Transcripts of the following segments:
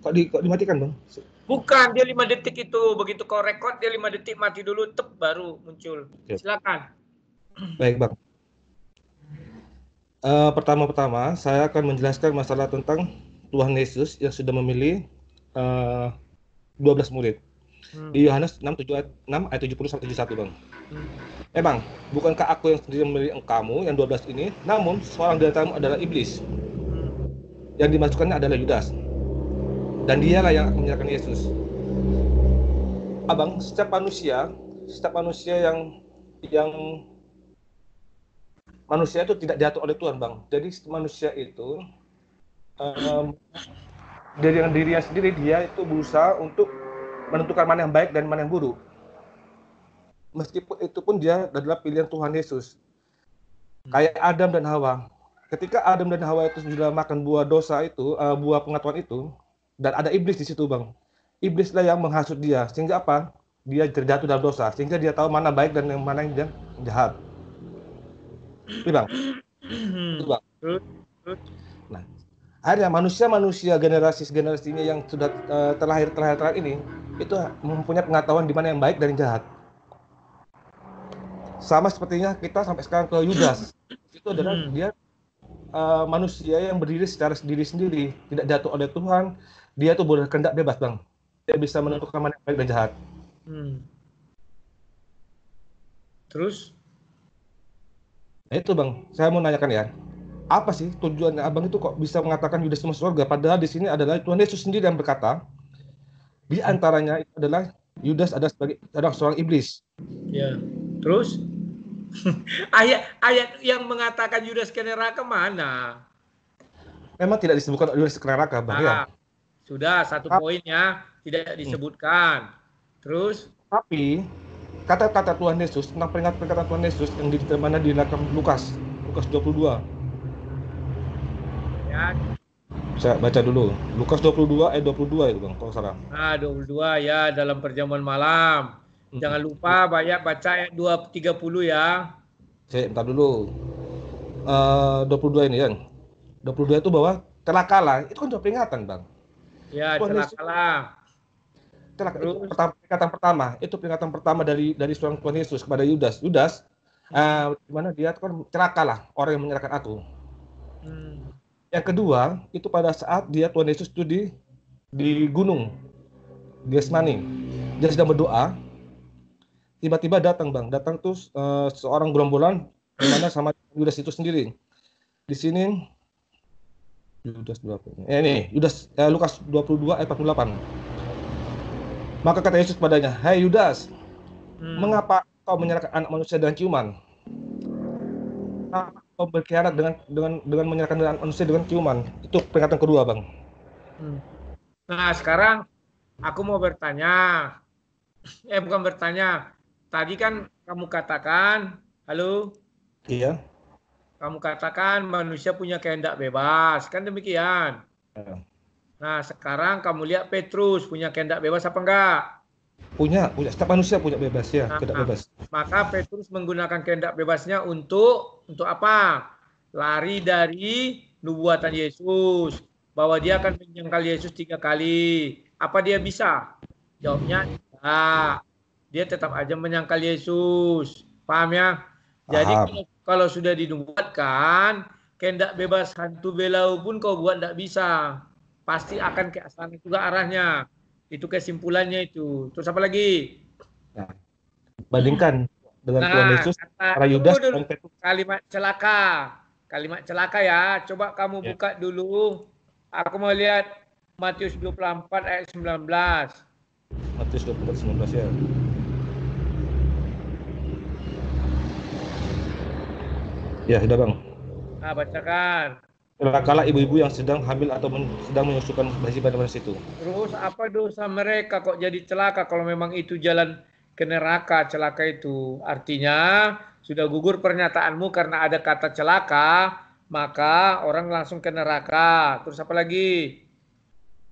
Kok di kok dimatikan bang? Bukan dia lima detik itu begitu kau rekod dia lima detik mati dulu tep baru muncul. Oke. Silakan. Baik bang. Uh, eh, pertama-tama saya akan menjelaskan masalah tentang Tuhan Yesus yang sudah memilih uh, belas murid. Hmm. Di Yohanes 6 7 ayat 6 ayat 70 sampai 71, Bang. Hmm. Eh, Bang, bukankah aku yang sendiri memilih kamu yang dua belas ini, namun seorang dari kamu adalah iblis yang dimasukkannya adalah Yudas. Dan dialah yang akan menyerahkan Yesus. Abang, setiap manusia, setiap manusia yang yang manusia itu tidak diatur oleh Tuhan, Bang. Jadi manusia itu um, dari yang dirinya sendiri dia itu berusaha untuk menentukan mana yang baik dan mana yang buruk. Meskipun itu pun dia adalah pilihan Tuhan Yesus. Kayak Adam dan Hawa, ketika Adam dan Hawa itu sudah makan buah dosa itu, uh, buah pengetahuan itu, dan ada iblis di situ bang. Iblislah yang menghasut dia, sehingga apa? Dia terjatuh dalam dosa, sehingga dia tahu mana baik dan yang mana yang jahat. Itu bang. Itu bang. Nah, akhirnya manusia-manusia generasi generasinya yang sudah eh, terlahir terlahir terlahir ini itu mempunyai pengetahuan di mana yang baik dan yang jahat. Sama sepertinya kita sampai sekarang ke Yudas. Itu adalah hmm. dia uh, manusia yang berdiri secara sendiri sendiri, tidak jatuh oleh Tuhan, dia tuh boleh kendak bebas bang. Dia bisa menentukan mana yang baik dan jahat. Hmm. Terus? Nah, itu bang, saya mau nanyakan ya, apa sih tujuannya abang itu kok bisa mengatakan Yudas masuk surga? Padahal di sini adalah Tuhan Yesus sendiri yang berkata, di antaranya adalah Yudas ada sebagai ada seorang iblis. Ya, terus? ayat ayat yang mengatakan Yudas ke neraka mana? Memang tidak disebutkan Yudas ke neraka, Bang nah, ya. Ah, sudah satu ah. poin ya, tidak hmm. disebutkan. Terus tapi kata-kata Tuhan Yesus tentang peringatan-peringatan Tuhan Yesus yang mana di dalam Lukas, Lukas 22. Ya. Saya baca dulu. Lukas 22 ayat eh, 22 itu, Bang, kalau salah. Ah, 22 ya dalam perjamuan malam. Jangan lupa banyak baca ayat 230 ya. Cek, bentar dulu. Eh, uh, 22 ini kan. 22 itu bahwa celakalah, itu kan sudah peringatan, Bang. Ya, celakalah. Celaka itu pertama, peringatan pertama, itu peringatan pertama dari dari seorang Tuhan Yesus kepada Yudas. Yudas uh, di mana dia kan celakalah orang yang menyerahkan aku. Hmm. Yang kedua, itu pada saat dia Tuhan Yesus itu di di gunung Gesmani. Dia sedang berdoa, tiba-tiba datang bang datang tuh uh, seorang gerombolan mana sama Yudas itu sendiri di sini Yudas berapa Eh ini Yudas eh, Lukas 22 ayat 48 maka kata Yesus padanya, Hai hey Yudas hmm. mengapa kau menyerahkan anak manusia dengan ciuman kau berkhianat dengan dengan dengan menyerahkan anak manusia dengan ciuman itu peringatan kedua bang hmm. nah sekarang aku mau bertanya eh bukan bertanya tadi kan kamu katakan, halo? Iya. Kamu katakan manusia punya kehendak bebas, kan demikian. Ya. Nah, sekarang kamu lihat Petrus punya kehendak bebas apa enggak? Punya, punya. Setiap manusia punya bebas ya, nah, bebas. Maka Petrus menggunakan kehendak bebasnya untuk untuk apa? Lari dari nubuatan Yesus bahwa dia akan menyangkal Yesus tiga kali. Apa dia bisa? Jawabnya tidak dia tetap aja menyangkal Yesus. Paham ya? Paham. Jadi kalau, kalau sudah dinubuatkan, kendak bebas hantu belau pun kau buat tidak bisa. Pasti akan ke sana juga arahnya. Itu kesimpulannya itu. Terus apa lagi? Nah, bandingkan dengan nah, Tuhan Yesus, para Yudas dan Kalimat celaka. Kalimat celaka ya. Coba kamu ya. buka dulu. Aku mau lihat Matius 24 ayat 19. Matius 24 ayat 19 ya. Ya, sudah Bang. Ah, bacakan. Celakalah ibu-ibu yang sedang hamil atau men sedang menyusukan bayi pada masa itu. Terus apa dosa mereka kok jadi celaka kalau memang itu jalan ke neraka celaka itu? Artinya sudah gugur pernyataanmu karena ada kata celaka, maka orang langsung ke neraka. Terus apa lagi?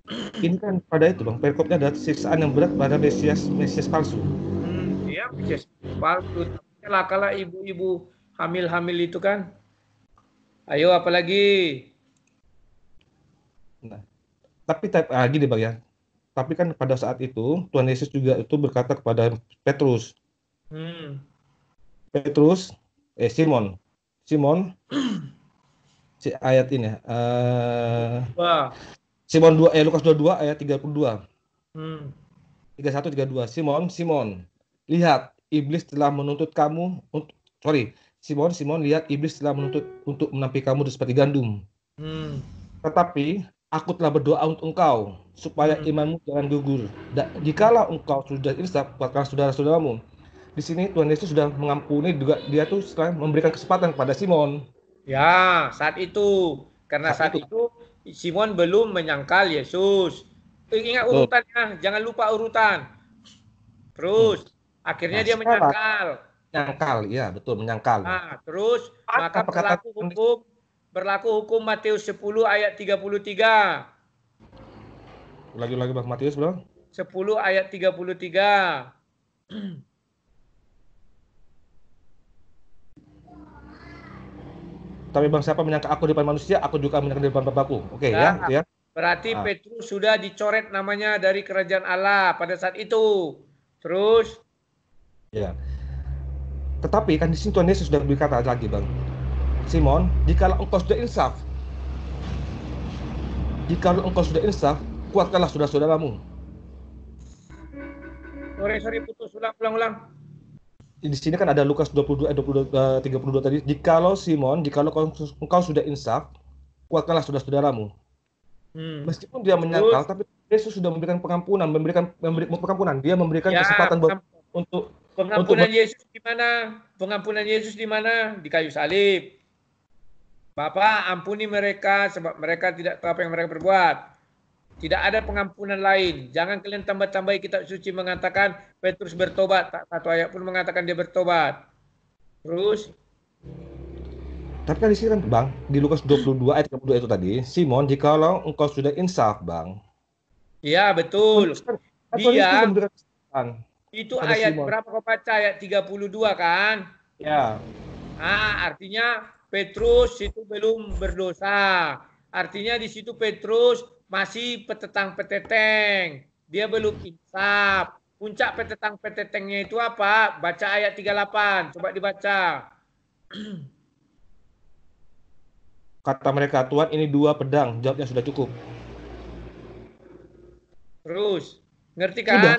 Ini kan pada itu bang, perkopnya ada siksaan yang berat pada mesias mesias palsu. Hmm, iya, mesias palsu. Celakalah ibu-ibu hamil-hamil itu kan. Ayo apalagi? Nah, tapi ah, gini bagian, ya. Tapi kan pada saat itu Tuhan Yesus juga itu berkata kepada Petrus. Hmm. Petrus, eh Simon, Simon, si ayat ini. Uh, eh, Wah. Simon 2 eh Lukas 22 ayat 32. Hmm. 31 dua Simon, Simon, lihat iblis telah menuntut kamu sorry Simon, Simon lihat iblis telah menuntut untuk menampi kamu seperti gandum. Hmm. Tetapi aku telah berdoa untuk engkau supaya hmm. imanmu jangan gugur. Dan jikalau engkau sudah insaf, bukan saudara-saudaramu. Di sini Tuhan Yesus sudah mengampuni juga dia tuh setelah memberikan kesempatan kepada Simon. Ya, saat itu karena saat, saat itu. itu Simon belum menyangkal Yesus. Ingat urutannya, oh. jangan lupa urutan. Terus hmm. akhirnya nah, dia sekarang, menyangkal menyangkal ya betul menyangkal nah, terus Apa maka berlaku hukum berlaku hukum Matius 10 ayat 33 lagi lagi bang Matius bro 10 ayat 33 Tapi bang siapa menyangka aku di depan manusia, aku juga menyangka di depan Bapakku. Oke okay, ya, nah, ya, ya. Berarti ah. Petrus sudah dicoret namanya dari kerajaan Allah pada saat itu. Terus? Ya. Tetapi kan di sini Tuhan Yesus sudah berkata lagi bang, Simon, jika engkau sudah insaf, jika engkau sudah insaf, kuatkanlah sudah saudaramu Sorry, sorry, putus ulang, ulang, ulang. Di sini kan ada Lukas 22, eh, 22 eh, 32 tadi. Jikalau Simon, jikalau engkau, engkau sudah insaf, kuatkanlah sudah saudaramu Hmm. Meskipun dia menyangkal, tapi Yesus sudah memberikan pengampunan, memberikan memberi, pengampunan. Dia memberikan ya, kesempatan buat, untuk Pengampunan Untuk... Yesus di mana? Pengampunan Yesus di mana? Di kayu salib. Bapak, ampuni mereka sebab mereka tidak tahu apa yang mereka berbuat. Tidak ada pengampunan lain. Jangan kalian tambah-tambahi kitab suci mengatakan Petrus bertobat. Tak satu ayat pun mengatakan dia bertobat. Terus tapi kan di sini kan Bang, di Lukas 22 ayat 32 itu tadi, Simon, jikalau engkau sudah insaf, Bang. Iya, betul. dia, kan, kan itu Pada ayat Simon. berapa kau baca? Ayat 32 kan? Ya. Ah, artinya Petrus itu belum berdosa. Artinya di situ Petrus masih petetang peteteng. Dia belum insaf. Puncak petetang petetengnya itu apa? Baca ayat 38. Coba dibaca. Kata mereka, Tuhan ini dua pedang. Jawabnya sudah cukup. Terus. Ngerti kan?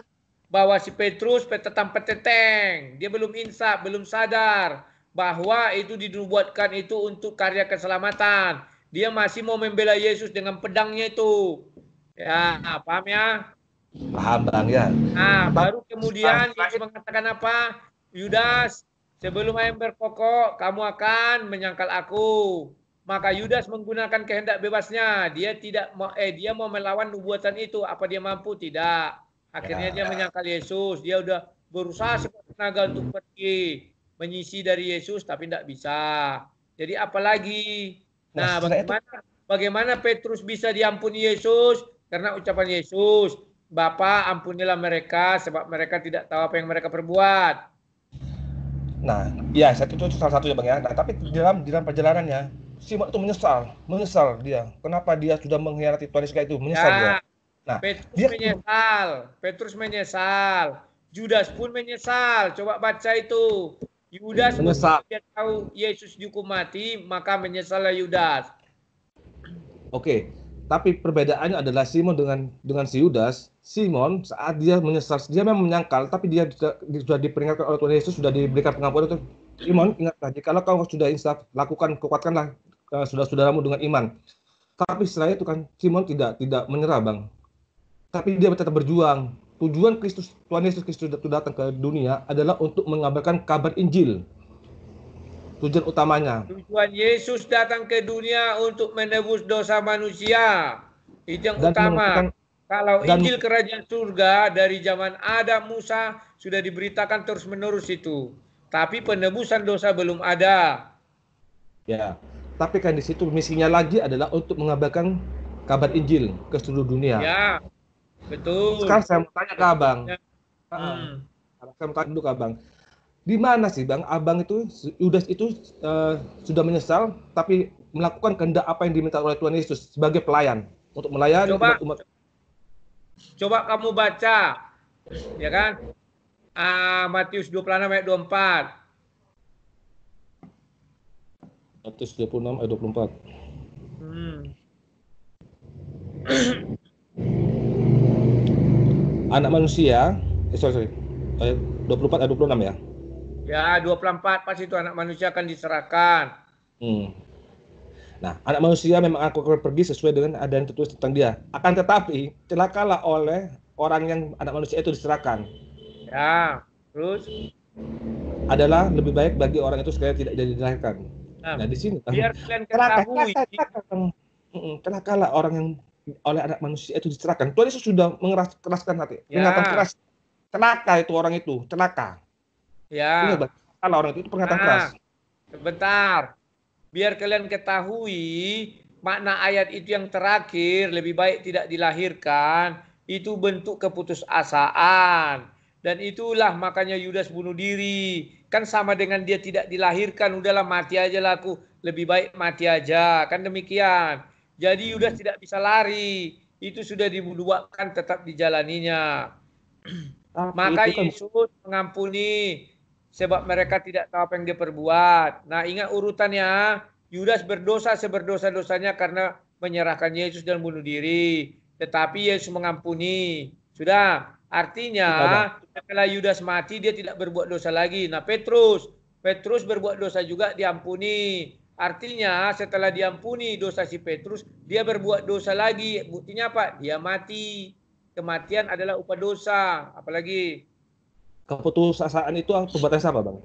bahwa si Petrus petetam peteteng. Dia belum insaf, belum sadar bahwa itu dibuatkan itu untuk karya keselamatan. Dia masih mau membela Yesus dengan pedangnya itu. Ya, paham ya? Paham Bang ya. Nah, baru kemudian Yesus mengatakan apa? Yudas, sebelum ayam berkokok, kamu akan menyangkal aku maka Yudas menggunakan kehendak bebasnya. Dia tidak mau, eh dia mau melawan nubuatan itu. Apa dia mampu? Tidak. Akhirnya ya. dia menyangkal Yesus. Dia udah berusaha hmm. sekuat tenaga untuk pergi menyisi dari Yesus, tapi tidak bisa. Jadi apalagi? Nah, nah bagaimana bagaimana Petrus bisa diampuni Yesus? Karena ucapan Yesus, Bapa ampunilah mereka sebab mereka tidak tahu apa yang mereka perbuat. Nah, ya satu itu salah satu ya bang ya. Nah, tapi di dalam di dalam perjalanannya Simon itu menyesal, menyesal dia. Kenapa dia sudah mengkhianati Tuhan Yesus itu? Menyesal ya. dia. Nah, Petrus dia... menyesal, Petrus menyesal, Judas pun menyesal. Coba baca itu. Yudas menyesal. Dia tahu Yesus dihukum mati, maka menyesallah Yudas. Oke, tapi perbedaannya adalah Simon dengan dengan si Yudas. Simon saat dia menyesal, dia memang menyangkal, tapi dia sudah, sudah diperingatkan oleh Tuhan Yesus, sudah diberikan pengampunan. Simon, ingatlah, kalau kau sudah insaf, lakukan, kekuatkanlah uh, eh, saudara-saudaramu dengan iman. Tapi setelah itu kan Simon tidak tidak menyerah, Bang tapi dia tetap berjuang. Tujuan Kristus Tuhan Yesus Kristus itu datang ke dunia adalah untuk mengabarkan kabar Injil. Tujuan utamanya. Tujuan Yesus datang ke dunia untuk menebus dosa manusia. Itu yang dan utama. Kalau dan, Injil kerajaan surga dari zaman Adam Musa sudah diberitakan terus-menerus itu. Tapi penebusan dosa belum ada. Ya. Tapi kan di situ misinya lagi adalah untuk mengabarkan kabar Injil ke seluruh dunia. Ya Betul. Sekarang saya mau tanya ke abang. Ya. Hmm. saya mau tanya dulu ke abang. Di mana sih bang, abang itu sudah itu uh, sudah menyesal, tapi melakukan kehendak apa yang diminta oleh Tuhan Yesus sebagai pelayan untuk melayani coba, umat, umat. Coba kamu baca, ya kan? Uh, Matius 26 ayat 24. Matius 26 ayat 24. Hmm. anak manusia eh, sorry sorry eh, 24 atau 26 ya ya 24 pas itu anak manusia akan diserahkan hmm. nah anak manusia memang aku akan pergi sesuai dengan ada yang tertulis tentang dia akan tetapi celakalah oleh orang yang anak manusia itu diserahkan ya terus adalah lebih baik bagi orang itu sekali tidak jadi diserahkan nah, nah di sini biar kalian ketahui celakalah orang yang oleh anak manusia itu dicerahkan. Tuhan Yesus sudah mengeraskan hati, ya. mengatakan keras. Celaka itu orang itu, celaka. Ya. Kalau orang itu, itu pernyataan nah, keras. Sebentar. Biar kalian ketahui makna ayat itu yang terakhir lebih baik tidak dilahirkan itu bentuk keputusasaan dan itulah makanya Yudas bunuh diri kan sama dengan dia tidak dilahirkan udahlah mati aja laku lebih baik mati aja kan demikian jadi sudah tidak bisa lari. Itu sudah dibuatkan tetap dijalaninya. Maka kan... Yesus mengampuni sebab mereka tidak tahu apa yang dia perbuat. Nah ingat urutannya. Yudas berdosa seberdosa-dosanya karena menyerahkan Yesus dan bunuh diri. Tetapi Yesus mengampuni. Sudah. Artinya setelah Yudas mati dia tidak berbuat dosa lagi. Nah Petrus. Petrus berbuat dosa juga diampuni. Artinya setelah diampuni dosa si Petrus, dia berbuat dosa lagi. Buktinya apa? Dia mati. Kematian adalah upah dosa. Apalagi? Keputusasaan itu perbuatan apa, Bang?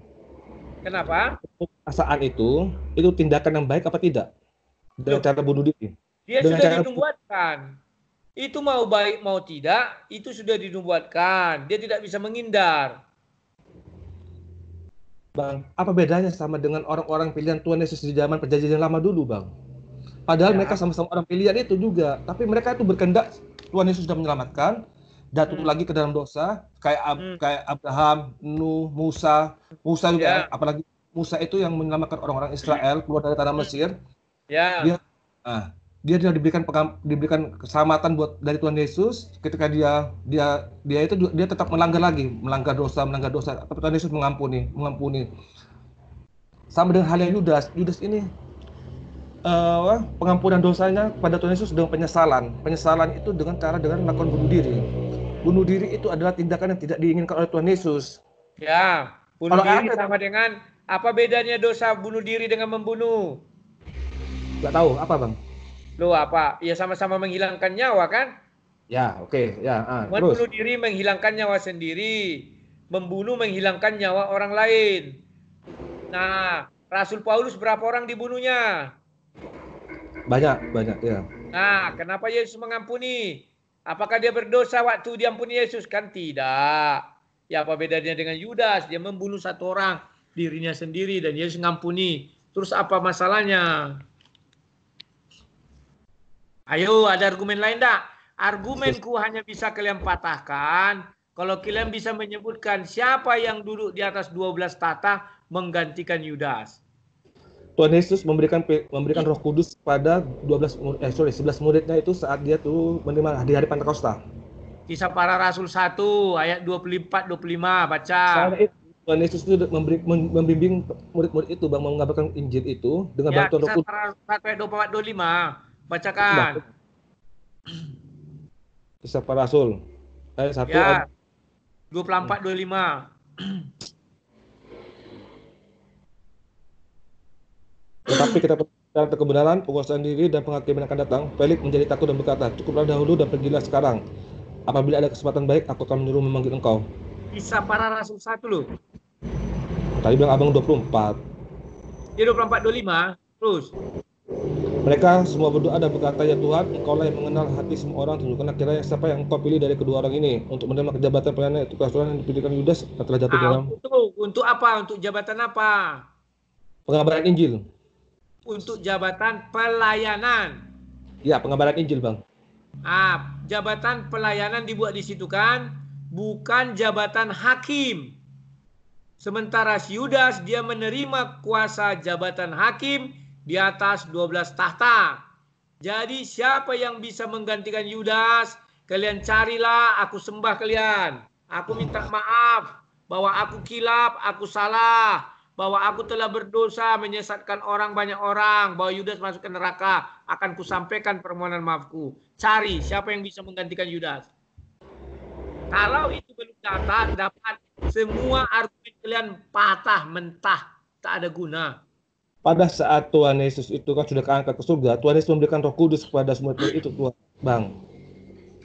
Kenapa? Keputusasaan itu, itu tindakan yang baik apa tidak? Dengan cara bunuh diri. Dia Dengan sudah cara... dinubuatkan. Itu mau baik mau tidak, itu sudah dinubuatkan. Dia tidak bisa menghindar. Bang, apa bedanya sama dengan orang-orang pilihan Tuhan Yesus di zaman perjanjian lama dulu, Bang? Padahal ya. mereka sama-sama orang pilihan itu juga, tapi mereka itu berkendak Tuhan Yesus sudah menyelamatkan, jatuh hmm. lagi ke dalam dosa, kayak Ab hmm. kayak Abraham, Nuh, Musa, Musa juga, ya. apalagi Musa itu yang menyelamatkan orang-orang Israel keluar dari tanah Mesir. Ya. Dia, nah, dia sudah diberikan pengam, diberikan keselamatan buat dari Tuhan Yesus ketika dia dia dia itu dia tetap melanggar lagi melanggar dosa melanggar dosa tapi Tuhan Yesus mengampuni mengampuni sama dengan halnya Yudas Yudas ini uh, pengampunan dosanya pada Tuhan Yesus dengan penyesalan penyesalan itu dengan cara dengan melakukan bunuh diri bunuh diri itu adalah tindakan yang tidak diinginkan oleh Tuhan Yesus ya bunuh Kalau diri ada, sama dengan apa bedanya dosa bunuh diri dengan membunuh Tidak tahu apa bang Lo apa? Ya sama-sama menghilangkan nyawa kan? Ya, oke, okay. ya. Ah, Membunuh diri menghilangkan nyawa sendiri, membunuh menghilangkan nyawa orang lain. Nah, Rasul Paulus berapa orang dibunuhnya? Banyak, banyak, ya. Nah, kenapa Yesus mengampuni? Apakah dia berdosa waktu diampuni Yesus? Kan tidak. Ya apa bedanya dengan Yudas? Dia membunuh satu orang dirinya sendiri dan Yesus mengampuni. Terus apa masalahnya? Ayo, ada argumen lain tak? Argumenku hanya bisa kalian patahkan kalau kalian bisa menyebutkan siapa yang duduk di atas 12 tata menggantikan Yudas. Tuhan Yesus memberikan memberikan Roh Kudus pada 12 eh sorry 11 muridnya itu saat dia tuh menerima di hari Pentakosta. Kisah para Rasul 1 ayat 24 25 baca. Saat itu, Tuhan Yesus itu memberi, membimbing murid-murid itu bang mengabarkan Injil itu dengan ya, bantuan Roh Kudus. Kisah para Rasul 1 ayat 24 25. Bacakan. Kisah para Rasul. Eh, satu. Ya. 24, 25. Tetapi kita dalam kebenaran, penguasaan diri, dan penghakiman akan datang, Felix menjadi takut dan berkata, Cukuplah dahulu dan pergilah sekarang. Apabila ada kesempatan baik, aku akan menyuruh memanggil engkau. Kisah para Rasul satu loh. Tadi bilang abang 24. Dia 24, 25. Terus. Mereka semua berdoa dan berkata, Ya Tuhan, Engkaulah yang mengenal hati semua orang, tunjukkan kiranya siapa yang Engkau pilih dari kedua orang ini untuk menerima jabatan pelayanan itu Tuhan yang dipilihkan Yudas yang telah jatuh ah, dalam. Untuk, untuk apa? Untuk jabatan apa? Pengabaran Injil. Untuk jabatan pelayanan. Ya, pengabaran Injil, Bang. Ah, jabatan pelayanan dibuat di situ kan, bukan jabatan hakim. Sementara si Yudas dia menerima kuasa jabatan hakim di atas 12 tahta. Jadi siapa yang bisa menggantikan Yudas? Kalian carilah, aku sembah kalian. Aku minta maaf bahwa aku kilap, aku salah. Bahwa aku telah berdosa menyesatkan orang banyak orang. Bahwa Yudas masuk ke neraka. Akan kusampaikan permohonan maafku. Cari siapa yang bisa menggantikan Yudas. Kalau itu belum dapat, dapat semua argumen kalian patah mentah. Tak ada guna pada saat Tuhan Yesus itu kan sudah keangkat ke surga, Tuhan Yesus memberikan Roh Kudus kepada semua itu Tuhan, Bang.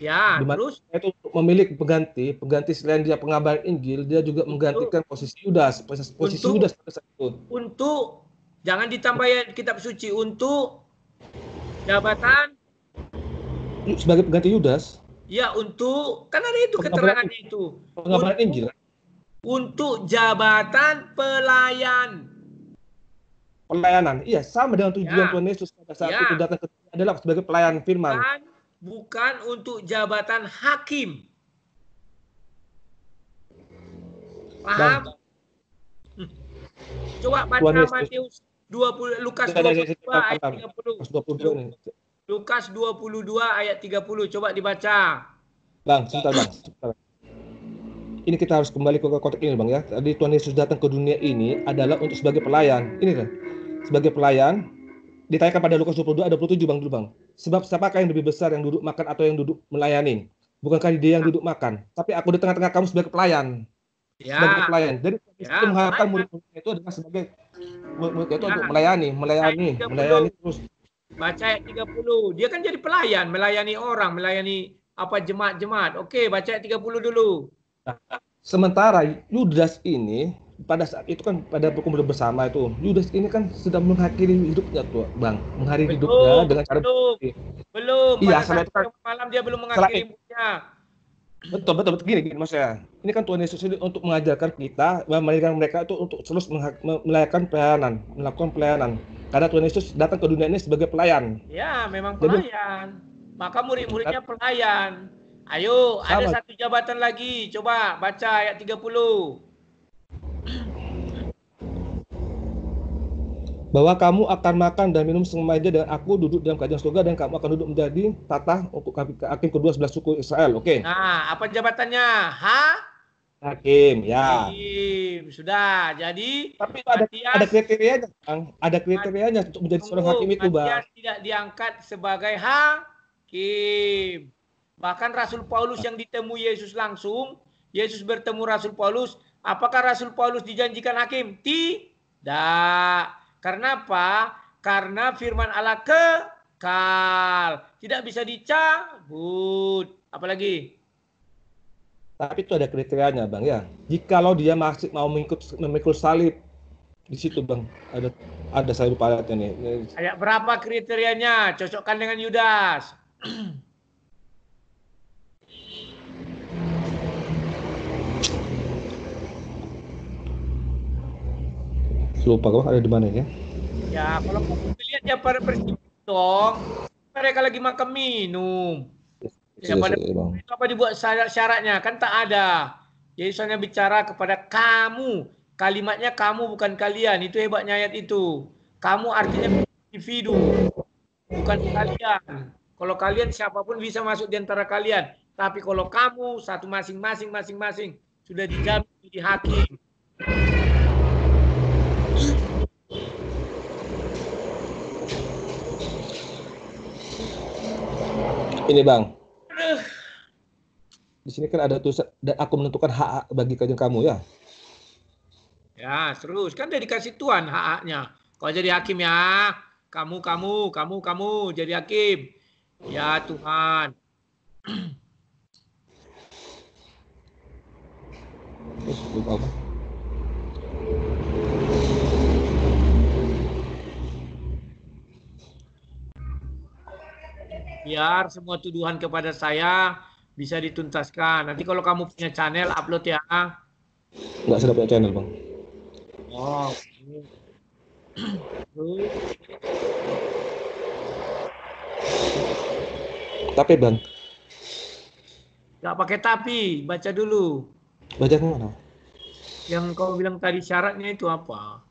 Ya, Dimana terus itu memiliki pengganti, pengganti selain dia pengabaran Injil, dia juga menggantikan posisi Yudas, posisi, Yudas pada saat itu. Untuk jangan ditambah ya kitab suci untuk jabatan sebagai pengganti Yudas. Ya, untuk kan ada itu pengabaran, keterangannya itu. Pengabaran Injil. Untuk jabatan pelayan pelayanan. Iya, sama dengan ya. tujuan ya. Tuhan Yesus pada saat ya. itu datang ke dunia adalah sebagai pelayan firman. Bukan, bukan untuk jabatan hakim. Paham? Dan, hmm. Coba baca Matius 20 Lukas 22 ayat 30. Lukas 22 ayat 30 coba dibaca. Bang, sebentar Bang. Sebentar. Ini kita harus kembali ke konteks ini Bang ya. Tadi Tuhan Yesus datang ke dunia ini adalah untuk sebagai pelayan. Ini kan sebagai pelayan ditanyakan pada Lukas 22 ada 27 Bang dulu Bang. Sebab siapakah yang lebih besar yang duduk makan atau yang duduk melayani? Bukankah dia yang duduk makan, tapi aku di tengah-tengah kamu sebagai pelayan. Ya. Sebagai pelayan. Jadi ya. mengharapkan murid-murid itu adalah sebagai murid murid itu ya. untuk melayani, melayani, melayani terus. Baca ayat 30. Dia kan jadi pelayan, melayani orang, melayani apa jemaat-jemaat. Oke, baca ayat 30 dulu. Nah, sementara Yudas ini pada saat itu kan pada berkumpul bersama itu Yudas ini kan sedang mengakhiri hidupnya tuh bang mengakhiri belum, hidupnya dengan cara belum belum iya saat itu kan, malam dia belum mengakhiri hidupnya betul betul betul gini gini maksudnya ini kan Tuhan Yesus ini untuk mengajarkan kita memberikan mereka itu untuk terus melayakan pelayanan melakukan pelayanan karena Tuhan Yesus datang ke dunia ini sebagai pelayan ya memang pelayan maka murid-muridnya pelayan ayo sama. ada satu jabatan lagi coba baca ayat 30 bahwa kamu akan makan dan minum semeja dan aku duduk dalam kerajaan surga dan kamu akan duduk menjadi tata untuk hakim kedua sebelas suku Israel. Oke. Okay. Nah, apa jabatannya? Ha? Hakim, ya. Hakim, sudah. Jadi tapi ada Matias, ada kriterianya, Bang. Ada kriterianya untuk menjadi seorang hakim itu, Bang. tidak diangkat sebagai hakim. Bahkan Rasul Paulus yang ditemui Yesus langsung, Yesus bertemu Rasul Paulus, apakah Rasul Paulus dijanjikan hakim? Tidak. Karena apa? Karena firman Allah kekal. Tidak bisa dicabut. Apalagi? Tapi itu ada kriterianya, Bang ya. Jikalau dia masih mau mengikut memikul salib di situ, Bang. Ada ada salib ayatnya nih. Ayat berapa kriterianya? Cocokkan dengan Yudas. lupa kok ada di mana ya ya kalau mau lihat ya pada dong mereka lagi makan minum ya, pada itu apa dibuat syarat-syaratnya kan tak ada jadi soalnya bicara kepada kamu kalimatnya kamu bukan kalian itu hebatnya ayat itu kamu artinya individu bukan kalian kalau kalian siapapun bisa masuk di antara kalian tapi kalau kamu satu masing-masing masing-masing sudah dijamin di hakim ini bang. Di sini kan ada tulisan dan aku menentukan hak bagi kajian kamu ya. Ya terus kan dia dikasih tuan hak-haknya. Kalau jadi hakim ya, kamu kamu kamu kamu jadi hakim. Ya Tuhan. Terus, biar semua tuduhan kepada saya bisa dituntaskan. Nanti kalau kamu punya channel upload ya. Enggak sudah punya channel, Bang. Oh. Tapi, Bang. Enggak pakai tapi, baca dulu. Baca kemana? Yang kau bilang tadi syaratnya itu apa?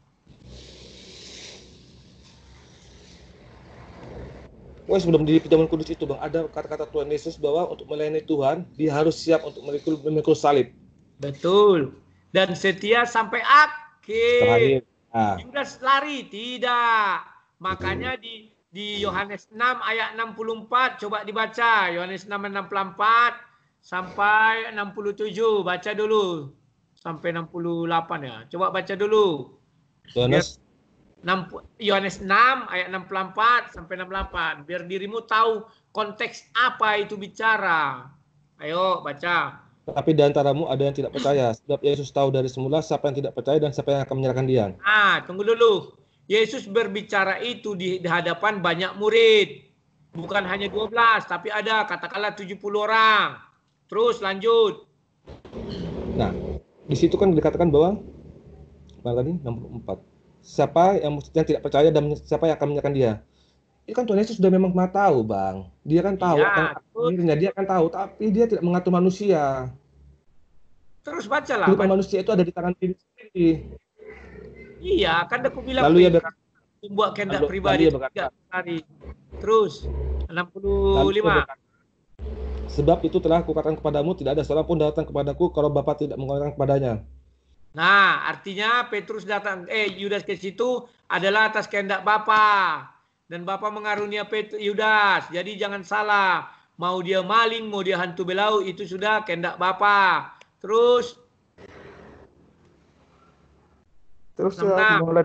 Wah sebelum di zaman kudus itu bang, ada kata-kata Tuhan Yesus bahwa untuk melayani Tuhan, dia harus siap untuk memikul, memikul salib. Betul. Dan setia sampai akhir. Terakhir. ah. lari? Tidak. Makanya Betul. di di Yohanes 6 ayat 64 coba dibaca Yohanes 6 64 sampai 67 baca dulu sampai 68 ya coba baca dulu Yohanes Yohanes 6 ayat 64 sampai 68 biar dirimu tahu konteks apa itu bicara. Ayo baca. Tapi di antaramu ada yang tidak percaya sebab Yesus tahu dari semula siapa yang tidak percaya dan siapa yang akan menyerahkan dia. Ah, tunggu dulu. Yesus berbicara itu di, hadapan banyak murid. Bukan hanya 12, tapi ada katakanlah 70 orang. Terus lanjut. Nah, di situ kan dikatakan bahwa mana tadi 64 siapa yang, yang tidak percaya dan siapa yang akan menyerahkan dia ini ya kan Tuhan Yesus sudah memang tahu bang dia kan tahu ya, akhirnya dia kan tahu tapi dia tidak mengatur manusia terus baca lah manusia itu ada di tangan diri sendiri iya kan aku bilang lalu ya membuat kehendak pribadi lalu ya hari terus 65 lalu sebab itu telah kukatakan kepadamu tidak ada seorang pun datang kepadaku kalau bapak tidak mengatakan kepadanya Nah, artinya Petrus datang, eh Yudas ke situ adalah atas kehendak Bapa dan Bapa mengarunia Petrus, Yudas. Jadi jangan salah, mau dia maling, mau dia hantu belau itu sudah kehendak Bapa. Terus Terus 6 eh, nah. mulai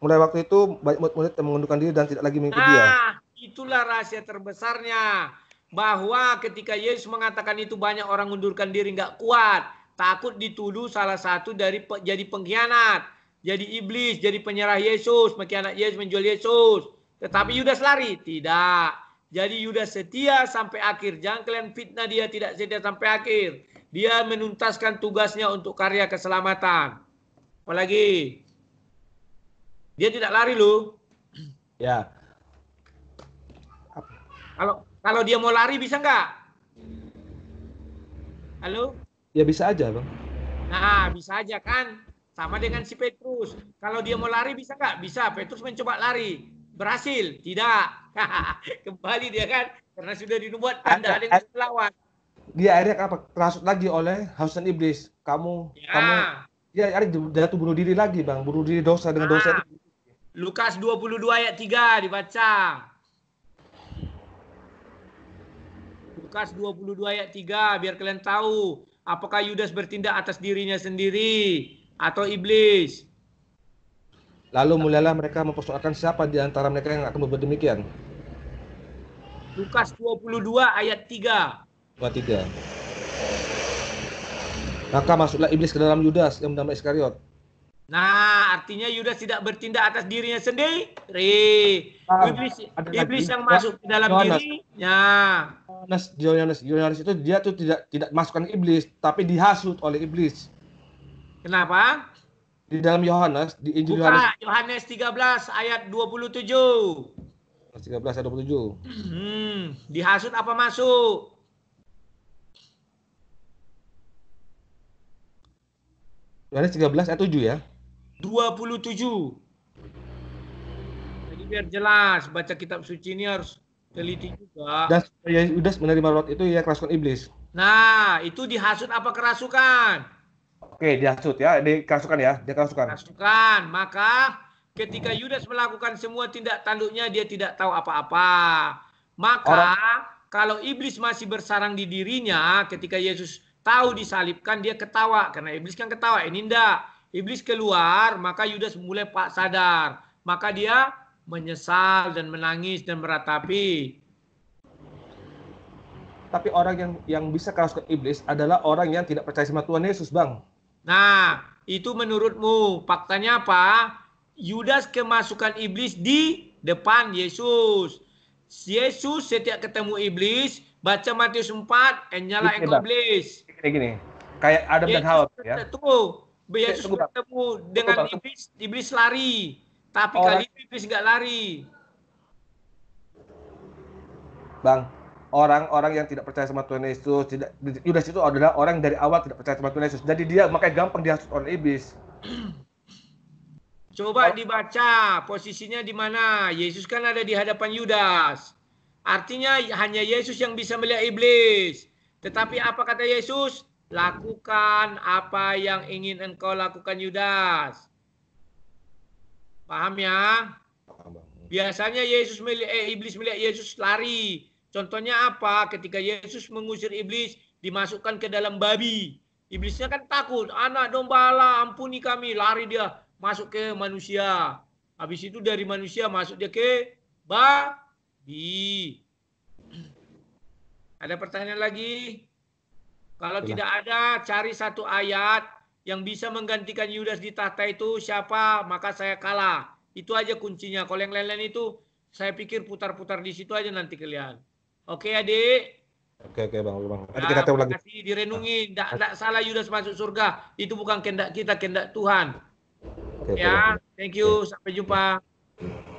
mulai waktu itu banyak murid mengundurkan diri dan tidak lagi mengikuti nah, dia. itulah rahasia terbesarnya bahwa ketika Yesus mengatakan itu banyak orang mengundurkan diri nggak kuat Takut dituduh salah satu dari jadi pengkhianat, jadi iblis, jadi penyerah Yesus, pengkhianat Yesus, menjual Yesus. Tetapi Yudas lari? Tidak. Jadi Yudas setia sampai akhir. Jangan kalian fitnah dia tidak setia sampai akhir. Dia menuntaskan tugasnya untuk karya keselamatan. Apalagi dia tidak lari loh. Ya. Kalau kalau dia mau lari bisa nggak? Halo? Ya bisa aja, Bang. Nah, bisa aja kan. Sama dengan si Petrus. Kalau dia mau lari bisa nggak? Bisa. Petrus mencoba lari. Berhasil? Tidak. Kembali dia kan. Karena sudah dinobatkan tanda yang lawan. Dia akhirnya apa? Terasut lagi oleh hausan iblis. Kamu, ya. kamu. Dia ya, ya, akhirnya jatuh bunuh diri lagi, Bang. Bunuh diri dosa dengan nah. dosa. Ah. Itu. Lukas 22 ayat 3 dibaca. Lukas 22 ayat 3 biar kalian tahu apakah Yudas bertindak atas dirinya sendiri atau iblis? Lalu mulailah mereka mempersoalkan siapa di antara mereka yang akan berbuat demikian. Lukas 22 ayat 3. 23. Maka masuklah iblis ke dalam Yudas yang bernama Iskariot, Nah, artinya Yudas tidak bertindak atas dirinya sendiri. Ah, iblis iblis yang masuk ke dalam Johannes. dirinya. Yohanes, Yohanes, Yohanes itu dia tuh tidak tidak masukkan iblis, tapi dihasut oleh iblis. Kenapa? Di dalam Yohanes, di Injil Buka, Yohanes. Yohanes 13 ayat 27. 13 ayat 27. Hmm, dihasut apa masuk? Yohanes 13 ayat 7 ya. 27. Jadi biar jelas baca kitab suci ini harus teliti juga. Dan ya, Yudas menerima roh itu ya kerasukan iblis. Nah, itu dihasut apa kerasukan? Oke, dihasut ya, dikerasukan ya, dikerasukan. Kerasukan, maka ketika Yudas melakukan semua tindak tanduknya dia tidak tahu apa-apa. Maka Orang... kalau iblis masih bersarang di dirinya ketika Yesus tahu disalibkan dia ketawa karena iblis kan ketawa ini eh, ndak iblis keluar, maka Yudas mulai pak sadar. Maka dia menyesal dan menangis dan meratapi. Tapi orang yang yang bisa ke iblis adalah orang yang tidak percaya sama Tuhan Yesus, Bang. Nah, itu menurutmu faktanya apa? Yudas kemasukan iblis di depan Yesus. Yesus setiap ketemu iblis baca Matius 4 enyalah iblis. Gini, gini. Kayak Adam Yesus dan Hawa ya. Tuh, Yesus Oke, bertemu dengan tunggu, iblis, iblis lari. Tapi orang, kali ini iblis nggak lari. Bang, orang-orang yang tidak percaya sama Tuhan Yesus, tidak Yudas itu adalah orang dari awal tidak percaya sama Tuhan Yesus. Jadi dia makanya gampang dihasut oleh iblis. Coba orang, dibaca posisinya di mana. Yesus kan ada di hadapan Yudas. Artinya hanya Yesus yang bisa melihat iblis. Tetapi apa kata Yesus? Lakukan apa yang ingin engkau lakukan Yudas. Paham ya? Biasanya Yesus milik eh, iblis milik Yesus lari. Contohnya apa? Ketika Yesus mengusir iblis, dimasukkan ke dalam babi. Iblisnya kan takut, anak domba Allah, ampuni kami. Lari dia masuk ke manusia. Habis itu dari manusia masuk dia ke babi. Ada pertanyaan lagi? Kalau tidak ada, cari satu ayat yang bisa menggantikan Yudas di tahta itu siapa, maka saya kalah. Itu aja kuncinya. Kalau yang lain-lain itu, saya pikir putar-putar di situ aja nanti kalian. Oke adik? Oke oke bang, bang. Nanti nah, kita tahu lagi. Kasih direnungi, tidak nah. salah Yudas masuk surga. Itu bukan kendak kita, kendak Tuhan. Oke, ya, okay, thank you. Sampai jumpa.